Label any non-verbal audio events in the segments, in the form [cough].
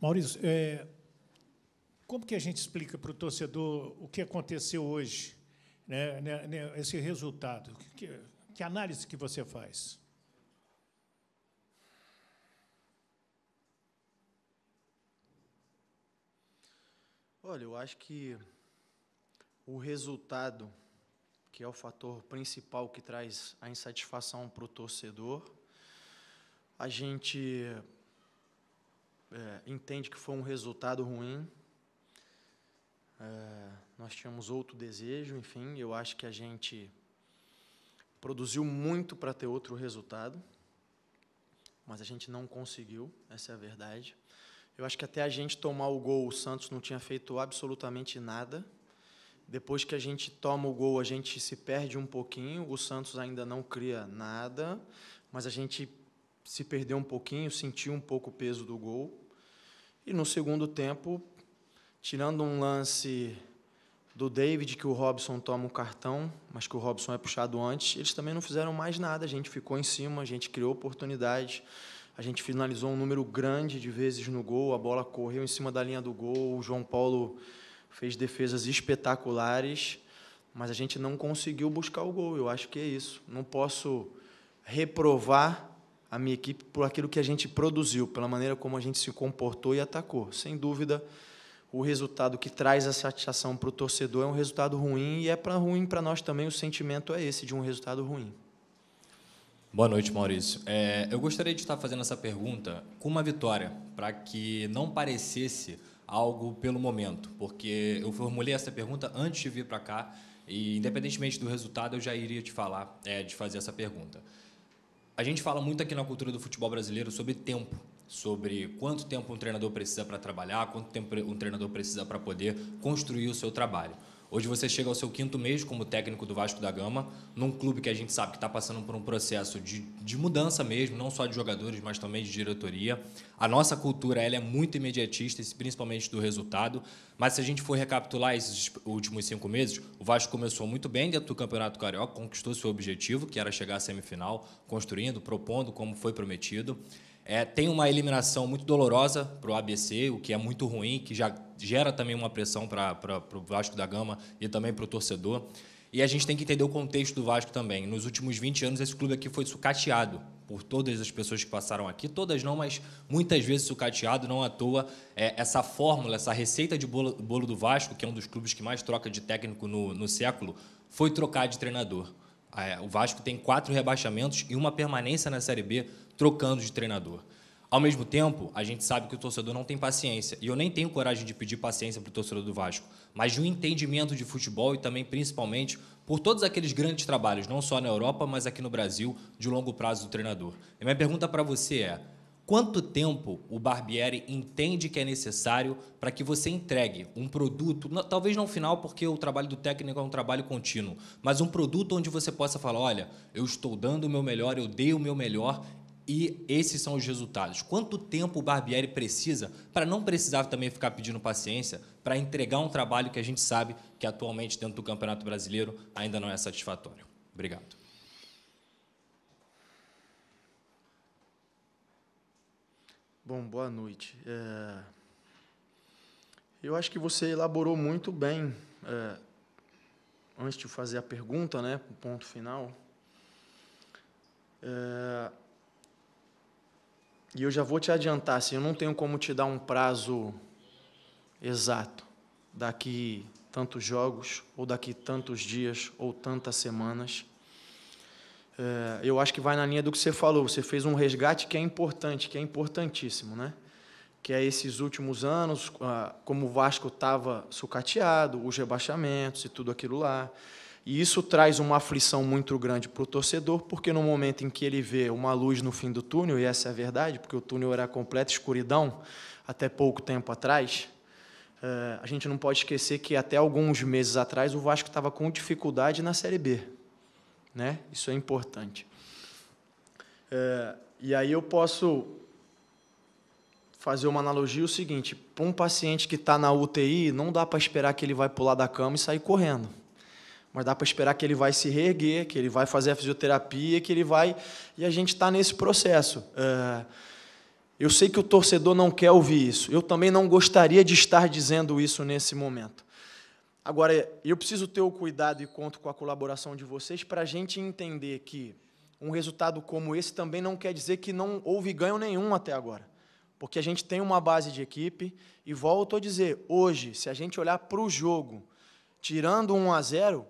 Maurício, é, como que a gente explica para o torcedor o que aconteceu hoje, né, né, né esse resultado? Que, que análise que você faz? Olha, eu acho que o resultado, que é o fator principal que traz a insatisfação para o torcedor, a gente é, entende que foi um resultado ruim. É, nós tínhamos outro desejo, enfim, eu acho que a gente produziu muito para ter outro resultado, mas a gente não conseguiu, essa é a verdade. Eu acho que até a gente tomar o gol, o Santos não tinha feito absolutamente nada. Depois que a gente toma o gol, a gente se perde um pouquinho. O Santos ainda não cria nada, mas a gente se perdeu um pouquinho, sentiu um pouco o peso do gol. E no segundo tempo, tirando um lance do David, que o Robson toma o cartão, mas que o Robson é puxado antes, eles também não fizeram mais nada. A gente ficou em cima, a gente criou oportunidades, a gente finalizou um número grande de vezes no gol, a bola correu em cima da linha do gol, o João Paulo fez defesas espetaculares, mas a gente não conseguiu buscar o gol. Eu acho que é isso. Não posso reprovar a minha equipe por aquilo que a gente produziu, pela maneira como a gente se comportou e atacou. Sem dúvida, o resultado que traz a satisfação para o torcedor é um resultado ruim e é para ruim para nós também. O sentimento é esse de um resultado ruim. Boa noite, Maurício. É, eu gostaria de estar fazendo essa pergunta com uma vitória, para que não parecesse algo pelo momento, porque eu formulei essa pergunta antes de vir para cá e, independentemente do resultado, eu já iria te falar, é, de fazer essa pergunta. A gente fala muito aqui na cultura do futebol brasileiro sobre tempo, sobre quanto tempo um treinador precisa para trabalhar, quanto tempo um treinador precisa para poder construir o seu trabalho. Hoje você chega ao seu quinto mês como técnico do Vasco da Gama, num clube que a gente sabe que está passando por um processo de, de mudança mesmo, não só de jogadores, mas também de diretoria. A nossa cultura ela é muito imediatista, principalmente do resultado. Mas se a gente for recapitular esses últimos cinco meses, o Vasco começou muito bem dentro do Campeonato Carioca, conquistou seu objetivo, que era chegar à semifinal, construindo, propondo como foi prometido. É, tem uma eliminação muito dolorosa para o ABC, o que é muito ruim, que já gera também uma pressão para o Vasco da Gama e também para o torcedor. E a gente tem que entender o contexto do Vasco também. Nos últimos 20 anos, esse clube aqui foi sucateado por todas as pessoas que passaram aqui. Todas não, mas muitas vezes sucateado, não à toa. É, essa fórmula, essa receita de bolo, bolo, do Vasco, que é um dos clubes que mais troca de técnico no, no século, foi trocar de treinador. É, o Vasco tem quatro rebaixamentos e uma permanência na Série B trocando de treinador. Ao mesmo tempo, a gente sabe que o torcedor não tem paciência. E eu nem tenho coragem de pedir paciência para o torcedor do Vasco, mas de um entendimento de futebol e também, principalmente, por todos aqueles grandes trabalhos, não só na Europa, mas aqui no Brasil, de longo prazo do treinador. E minha pergunta para você é: quanto tempo o Barbieri entende que é necessário para que você entregue um produto, talvez não final, porque o trabalho do técnico é um trabalho contínuo, mas um produto onde você possa falar: olha, eu estou dando o meu melhor, eu dei o meu melhor e esses são os resultados. Quanto tempo o Barbieri precisa para não precisar também ficar pedindo paciência para entregar um trabalho que a gente sabe que atualmente dentro do Campeonato Brasileiro ainda não é satisfatório? Obrigado. Bom, boa noite. É... Eu acho que você elaborou muito bem, é... antes de fazer a pergunta, né, o ponto final. É e eu já vou te adiantar, assim, eu não tenho como te dar um prazo exato, daqui tantos jogos, ou daqui tantos dias, ou tantas semanas. É, eu acho que vai na linha do que você falou, você fez um resgate que é importante, que é importantíssimo, né? Que é esses últimos anos, como o Vasco estava sucateado, os rebaixamentos e tudo aquilo lá. E isso traz uma aflição muito grande para o torcedor, porque no momento em que ele vê uma luz no fim do túnel, e essa é a verdade, porque o túnel era completa escuridão até pouco tempo atrás, eh, a gente não pode esquecer que até alguns meses atrás o Vasco estava com dificuldade na Série B. Né? Isso é importante. Eh, e aí eu posso fazer uma analogia o seguinte: para um paciente que está na UTI, não dá para esperar que ele vai pular da cama e sair correndo mas dá para esperar que ele vai se reerguer, que ele vai fazer a fisioterapia, que ele vai. E a gente está nesse processo. É, eu sei que o torcedor não quer ouvir isso. Eu também não gostaria de estar dizendo isso nesse momento. Agora, eu preciso ter o cuidado e conto com a colaboração de vocês para a gente entender que um resultado como esse também não quer dizer que não houve ganho nenhum até agora. Porque a gente tem uma base de equipe e volto a dizer, hoje, se a gente olhar para o jogo, tirando 1 a 0,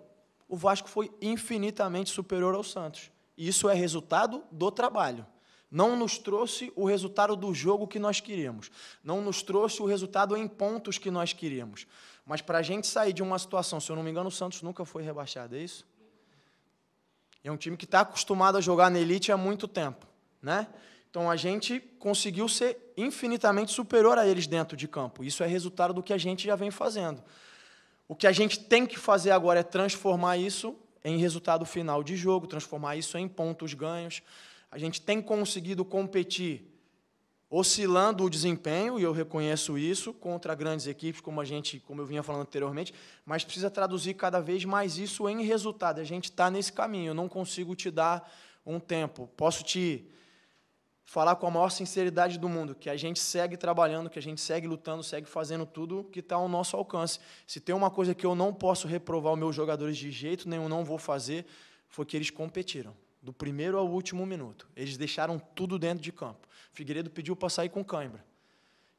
o Vasco foi infinitamente superior ao Santos. E isso é resultado do trabalho. Não nos trouxe o resultado do jogo que nós queríamos. Não nos trouxe o resultado em pontos que nós queríamos. Mas para a gente sair de uma situação, se eu não me engano, o Santos nunca foi rebaixado, é isso? É um time que está acostumado a jogar na elite há muito tempo, né? Então a gente conseguiu ser infinitamente superior a eles dentro de campo. Isso é resultado do que a gente já vem fazendo. O que a gente tem que fazer agora é transformar isso em resultado final de jogo, transformar isso em pontos ganhos. A gente tem conseguido competir oscilando o desempenho, e eu reconheço isso, contra grandes equipes, como a gente, como eu vinha falando anteriormente, mas precisa traduzir cada vez mais isso em resultado. A gente está nesse caminho, eu não consigo te dar um tempo. Posso te falar com a maior sinceridade do mundo, que a gente segue trabalhando, que a gente segue lutando, segue fazendo tudo que está ao nosso alcance. Se tem uma coisa que eu não posso reprovar os meus jogadores de jeito nenhum, não vou fazer, foi que eles competiram, do primeiro ao último minuto. Eles deixaram tudo dentro de campo. Figueiredo pediu para sair com cãibra.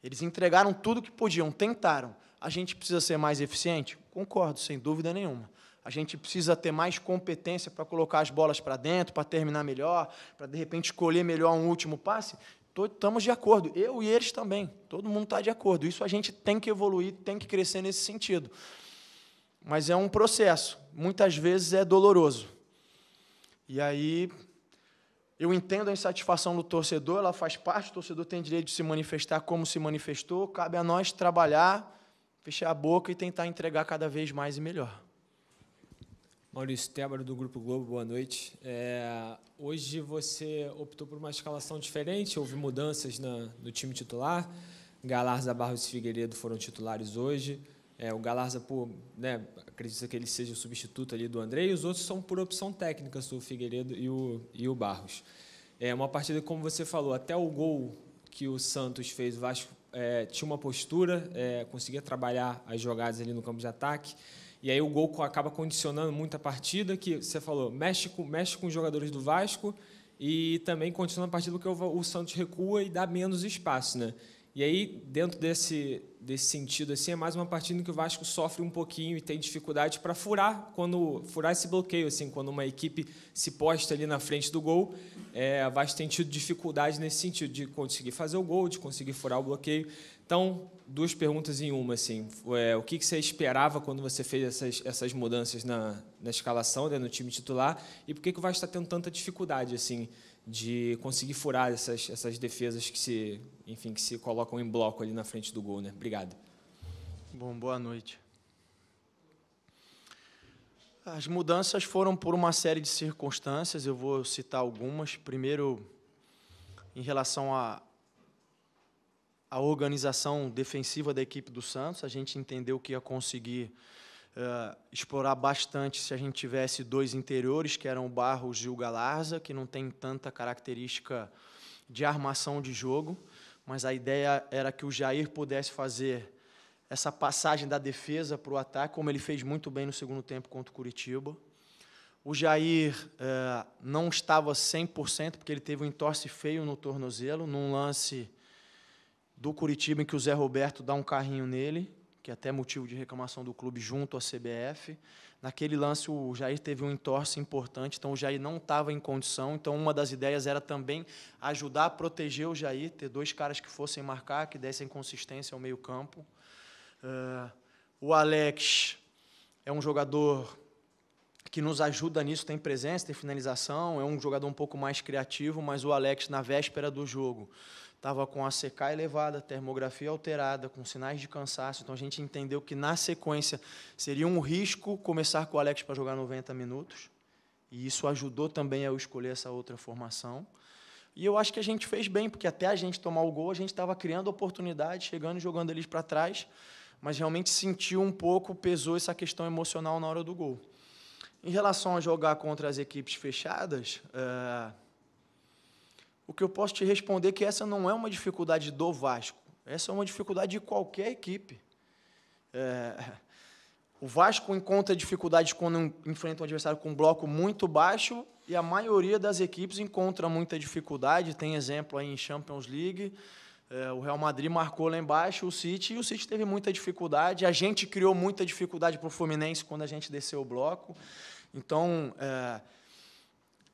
Eles entregaram tudo que podiam, tentaram. A gente precisa ser mais eficiente? Concordo, sem dúvida nenhuma a gente precisa ter mais competência para colocar as bolas para dentro, para terminar melhor, para de repente escolher melhor um último passe. Estamos de acordo, eu e eles também. Todo mundo está de acordo. Isso a gente tem que evoluir, tem que crescer nesse sentido. Mas é um processo. Muitas vezes é doloroso. E aí eu entendo a insatisfação do torcedor, ela faz parte, o torcedor tem direito de se manifestar como se manifestou, cabe a nós trabalhar, fechar a boca e tentar entregar cada vez mais e melhor. Maurício Tébaro, do Grupo Globo, boa noite. É, hoje você optou por uma escalação diferente, houve mudanças na, no time titular. Galarza, Barros e Figueiredo foram titulares hoje. É, o Galarza, por, né, acredita que ele seja o substituto ali do André, e os outros são por opção técnica, o Figueiredo e o, e o Barros. É uma partida, como você falou, até o gol que o Santos fez, o Vasco é, tinha uma postura, é, conseguia trabalhar as jogadas ali no campo de ataque. E aí o gol acaba condicionando muito a partida, que você falou, mexe com, mexe com os jogadores do Vasco e também condiciona a partida porque o, o Santos recua e dá menos espaço, né? E aí, dentro desse, desse sentido, assim, é mais uma partida em que o Vasco sofre um pouquinho e tem dificuldade para furar quando furar esse bloqueio, assim, quando uma equipe se posta ali na frente do gol, é, o Vasco tem tido dificuldade nesse sentido de conseguir fazer o gol, de conseguir furar o bloqueio. Então, duas perguntas em uma. Assim. É, o que, que você esperava quando você fez essas, essas mudanças na, na escalação, né, no time titular? E por que, que o Vasco está tendo tanta dificuldade assim de conseguir furar essas, essas defesas que se, enfim, que se colocam em bloco ali na frente do gol? Né? Obrigado. Bom, boa noite. As mudanças foram por uma série de circunstâncias, eu vou citar algumas. Primeiro, em relação a, a organização defensiva da equipe do Santos. A gente entendeu que ia conseguir uh, explorar bastante se a gente tivesse dois interiores, que eram o Barros e o Galarza, que não tem tanta característica de armação de jogo, mas a ideia era que o Jair pudesse fazer essa passagem da defesa para o ataque, como ele fez muito bem no segundo tempo contra o Curitiba. O Jair eh, não estava 100%, porque ele teve um entorse feio no tornozelo, num lance do Curitiba em que o Zé Roberto dá um carrinho nele, que é até motivo de reclamação do clube junto à CBF. Naquele lance o Jair teve um entorce importante, então o Jair não estava em condição, então uma das ideias era também ajudar a proteger o Jair, ter dois caras que fossem marcar, que dessem consistência ao meio-campo. Uh, o Alex é um jogador que nos ajuda nisso, tem presença, tem finalização, é um jogador um pouco mais criativo, mas o Alex, na véspera do jogo, estava com a CK elevada, termografia alterada, com sinais de cansaço. Então a gente entendeu que na sequência seria um risco começar com o Alex para jogar 90 minutos. E isso ajudou também a eu escolher essa outra formação. E eu acho que a gente fez bem, porque até a gente tomar o gol, a gente estava criando oportunidade, chegando e jogando eles para trás, mas realmente sentiu um pouco, pesou essa questão emocional na hora do gol. Em relação a jogar contra as equipes fechadas, eh, o que eu posso te responder é que essa não é uma dificuldade do Vasco. Essa é uma dificuldade de qualquer equipe. É, o Vasco encontra dificuldades quando enfrenta um adversário com um bloco muito baixo e a maioria das equipes encontra muita dificuldade. Tem exemplo aí em Champions League, é, o Real Madrid marcou lá embaixo o City e o City teve muita dificuldade. A gente criou muita dificuldade para o Fluminense quando a gente desceu o bloco. Então, é,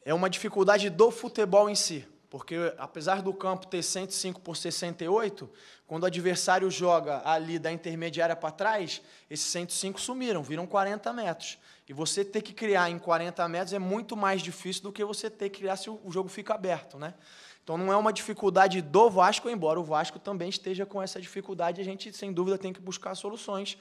é uma dificuldade do futebol em si. Porque apesar do campo ter 105 por 68, quando o adversário joga ali da intermediária para trás, esses 105 sumiram, viram 40 metros. E você ter que criar em 40 metros é muito mais difícil do que você ter que criar se o jogo fica aberto, né? Então não é uma dificuldade do Vasco, embora o Vasco também esteja com essa dificuldade, a gente sem dúvida tem que buscar soluções.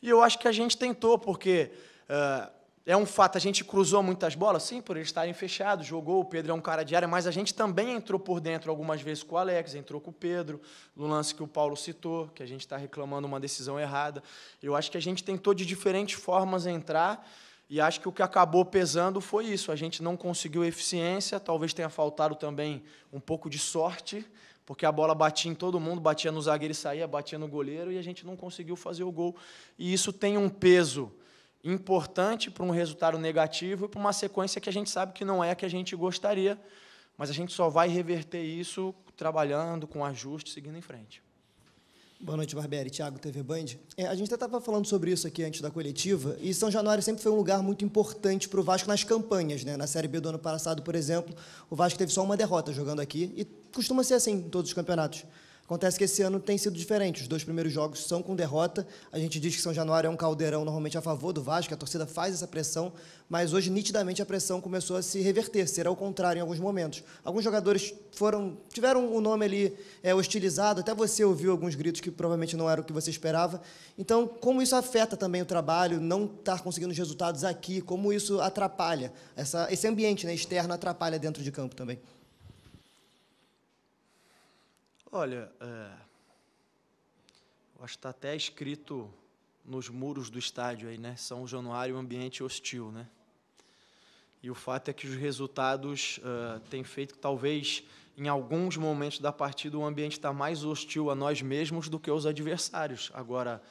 E eu acho que a gente tentou, porque uh, é um fato, a gente cruzou muitas bolas, sim, por eles estarem fechados, jogou, o Pedro é um cara de área, mas a gente também entrou por dentro algumas vezes com o Alex, entrou com o Pedro, no lance que o Paulo citou, que a gente está reclamando uma decisão errada. Eu acho que a gente tentou de diferentes formas entrar, e acho que o que acabou pesando foi isso. A gente não conseguiu eficiência, talvez tenha faltado também um pouco de sorte, porque a bola batia em todo mundo, batia no zagueiro e saía, batia no goleiro, e a gente não conseguiu fazer o gol. E isso tem um peso importante para um resultado negativo e para uma sequência que a gente sabe que não é a que a gente gostaria, mas a gente só vai reverter isso trabalhando com ajuste, seguindo em frente. Boa noite, Barbieri. Tiago, TV Band. É, a gente até estava falando sobre isso aqui antes da coletiva, e São Januário sempre foi um lugar muito importante para o Vasco nas campanhas. Né? Na Série B do ano passado, por exemplo, o Vasco teve só uma derrota jogando aqui, e costuma ser assim em todos os campeonatos. Acontece que esse ano tem sido diferente. Os dois primeiros jogos são com derrota. A gente diz que São Januário é um caldeirão normalmente a favor do Vasco, a torcida faz essa pressão, mas hoje nitidamente a pressão começou a se reverter, ser ao contrário em alguns momentos. Alguns jogadores foram tiveram o nome ali é, hostilizado, até você ouviu alguns gritos que provavelmente não era o que você esperava. Então, como isso afeta também o trabalho, não estar tá conseguindo os resultados aqui, como isso atrapalha, essa, esse ambiente né, externo atrapalha dentro de campo também. Olha, é, eu acho que está até escrito nos muros do estádio aí, né? São Januário, um ambiente hostil, né? E o fato é que os resultados uh, têm feito que talvez em alguns momentos da partida o ambiente está mais hostil a nós mesmos do que aos adversários. Agora,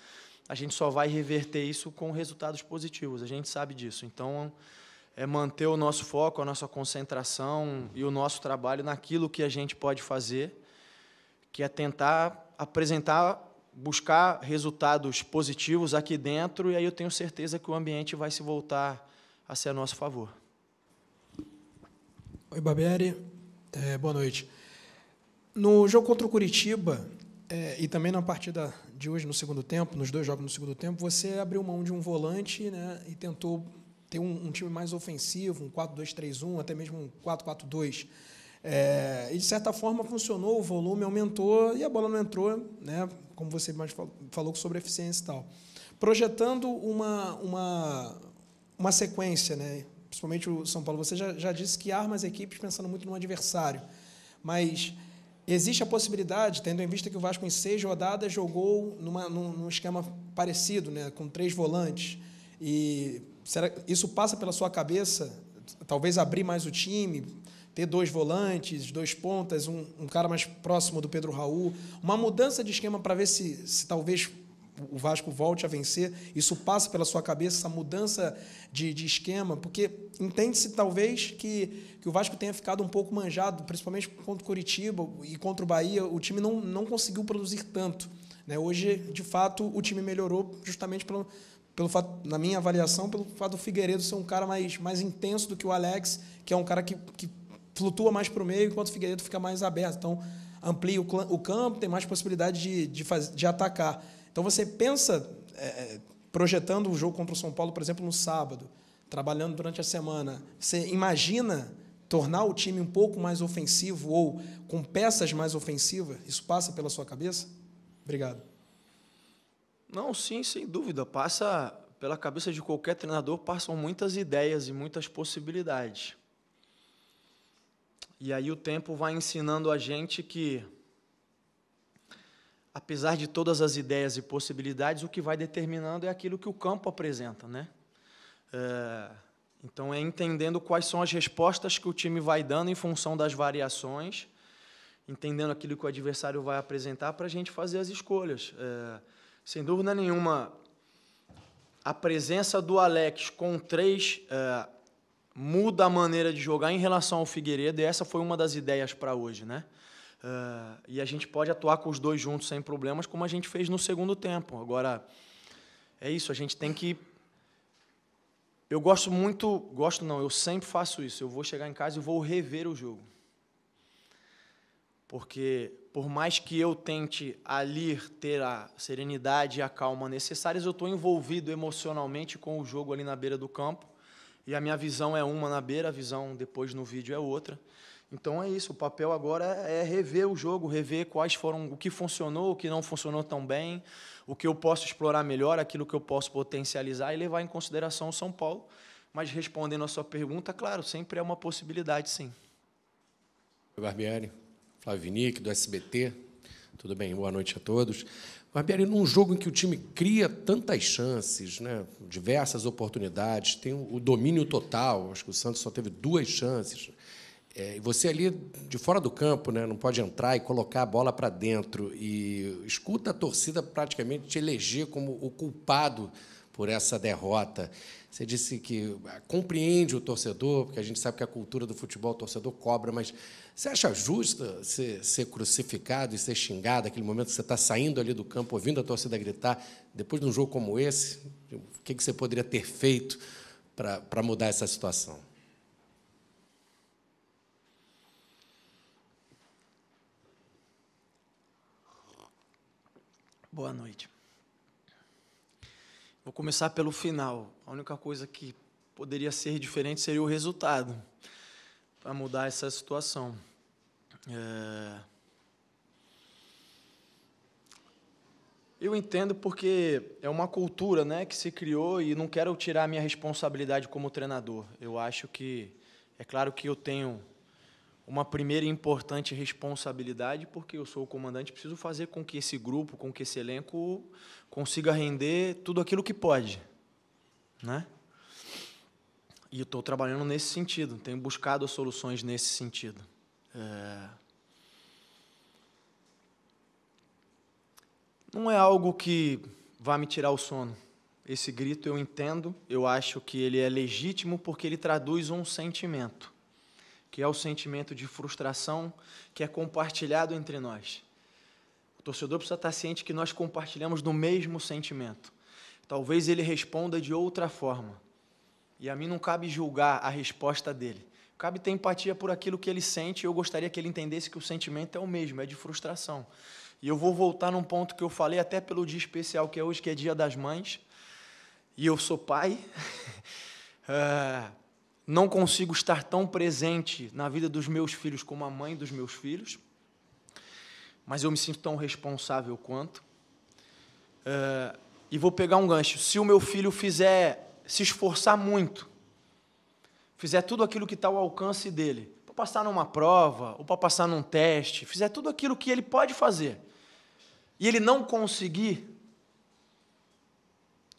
a gente só vai reverter isso com resultados positivos, a gente sabe disso. Então, é manter o nosso foco, a nossa concentração e o nosso trabalho naquilo que a gente pode fazer que é tentar apresentar, buscar resultados positivos aqui dentro, e aí eu tenho certeza que o ambiente vai se voltar a ser a nosso favor. Oi, Babieri, É, boa noite. No jogo contra o Curitiba, é, e também na partida de hoje, no segundo tempo, nos dois jogos no segundo tempo, você abriu mão de um volante né, e tentou ter um, um time mais ofensivo, um 4-2-3-1, até mesmo um 4-4-2. É, e de certa forma funcionou, o volume aumentou e a bola não entrou, né? como você mais falou sobre eficiência e tal. Projetando uma, uma, uma sequência, né? principalmente o São Paulo, você já, já disse que arma as equipes pensando muito no adversário, mas existe a possibilidade, tendo em vista que o Vasco em seis rodadas jogou numa, num, num esquema parecido, né? com três volantes, e será, isso passa pela sua cabeça, talvez abrir mais o time, ter dois volantes, dois pontas, um, um cara mais próximo do Pedro Raul, uma mudança de esquema para ver se, se talvez o Vasco volte a vencer. Isso passa pela sua cabeça, essa mudança de, de esquema, porque entende-se talvez que, que o Vasco tenha ficado um pouco manjado, principalmente contra o Curitiba e contra o Bahia. O time não, não conseguiu produzir tanto. Né? Hoje, de fato, o time melhorou justamente pelo, pelo fato, na minha avaliação, pelo fato do Figueiredo ser um cara mais, mais intenso do que o Alex, que é um cara que, que flutua mais para o meio, enquanto o Figueiredo fica mais aberto. Então, amplia o, o campo, tem mais possibilidade de, de, faz, de atacar. Então, você pensa, é, é, projetando o jogo contra o São Paulo, por exemplo, no sábado, trabalhando durante a semana, você imagina tornar o time um pouco mais ofensivo ou com peças mais ofensivas? Isso passa pela sua cabeça? Obrigado. Não, sim, sem dúvida. Passa pela cabeça de qualquer treinador, passam muitas ideias e muitas possibilidades. E aí o tempo vai ensinando a gente que, apesar de todas as ideias e possibilidades, o que vai determinando é aquilo que o campo apresenta, né? É, então é entendendo quais são as respostas que o time vai dando em função das variações, entendendo aquilo que o adversário vai apresentar para a gente fazer as escolhas. É, sem dúvida nenhuma, a presença do Alex com três é, muda a maneira de jogar em relação ao Figueiredo, e essa foi uma das ideias para hoje, né? Uh, e a gente pode atuar com os dois juntos sem problemas, como a gente fez no segundo tempo. Agora, é isso, a gente tem que. Eu gosto muito, gosto não, eu sempre faço isso. Eu vou chegar em casa e vou rever o jogo. Porque, por mais que eu tente ali ter a serenidade e a calma necessárias, eu estou envolvido emocionalmente com o jogo ali na beira do campo. E a minha visão é uma na beira, a visão depois no vídeo é outra. Então é isso, o papel agora é rever o jogo, rever quais foram o que funcionou, o que não funcionou tão bem, o que eu posso explorar melhor, aquilo que eu posso potencializar e levar em consideração o São Paulo. Mas respondendo a sua pergunta, claro, sempre é uma possibilidade, sim. Barbieri, Flávio Vinic, do SBT. Tudo bem? Boa noite a todos. Barbieri, num jogo em que o time cria tantas chances, né, diversas oportunidades, tem o domínio total, acho que o Santos só teve duas chances. É, você ali de fora do campo, né, não pode entrar e colocar a bola para dentro. E escuta a torcida praticamente te eleger como o culpado por essa derrota. Você disse que ah, compreende o torcedor, porque a gente sabe que a cultura do futebol, o torcedor cobra, mas você acha justo ser, ser crucificado e ser xingado naquele momento que você está saindo ali do campo, ouvindo a torcida gritar, depois de um jogo como esse? O que, você poderia ter feito para mudar essa situação? Boa noite. Vou começar pelo final. A única coisa que poderia ser diferente seria o resultado para mudar essa situação. É... Eu entendo porque é uma cultura, né, que se criou e não quero tirar a minha responsabilidade como treinador. Eu acho que é claro que eu tenho uma primeira e importante responsabilidade, porque eu sou o comandante, preciso fazer com que esse grupo, com que esse elenco consiga render tudo aquilo que pode, né? E estou trabalhando nesse sentido, tenho buscado soluções nesse sentido. É... Não é algo que vá me tirar o sono. Esse grito eu entendo, eu acho que ele é legítimo porque ele traduz um sentimento que é o sentimento de frustração que é compartilhado entre nós. O torcedor precisa estar ciente que nós compartilhamos do mesmo sentimento. Talvez ele responda de outra forma. E a mim não cabe julgar a resposta dele. Cabe ter empatia por aquilo que ele sente e eu gostaria que ele entendesse que o sentimento é o mesmo, é de frustração. E eu vou voltar num ponto que eu falei até pelo dia especial que é hoje, que é Dia das Mães. E eu sou pai. [laughs] Ah, não consigo estar tão presente na vida dos meus filhos como a mãe dos meus filhos, mas eu me sinto tão responsável quanto. É, e vou pegar um gancho. Se o meu filho fizer se esforçar muito, fizer tudo aquilo que está ao alcance dele, para passar numa prova ou para passar num teste, fizer tudo aquilo que ele pode fazer, e ele não conseguir,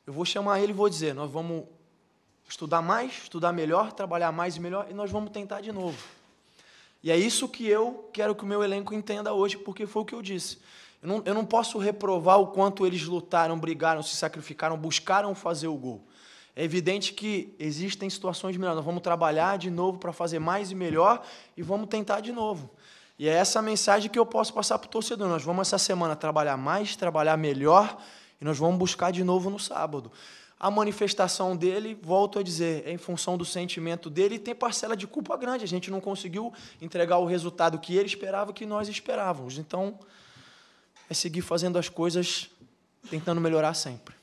eu vou chamar ele e vou dizer: nós vamos Estudar mais, estudar melhor, trabalhar mais e melhor, e nós vamos tentar de novo. E é isso que eu quero que o meu elenco entenda hoje, porque foi o que eu disse. Eu não, eu não posso reprovar o quanto eles lutaram, brigaram, se sacrificaram, buscaram fazer o gol. É evidente que existem situações melhores. Nós vamos trabalhar de novo para fazer mais e melhor e vamos tentar de novo. E é essa mensagem que eu posso passar para o torcedor. Nós vamos essa semana trabalhar mais, trabalhar melhor e nós vamos buscar de novo no sábado a manifestação dele, volto a dizer, é em função do sentimento dele, e tem parcela de culpa grande. A gente não conseguiu entregar o resultado que ele esperava, que nós esperávamos. Então, é seguir fazendo as coisas, tentando melhorar sempre.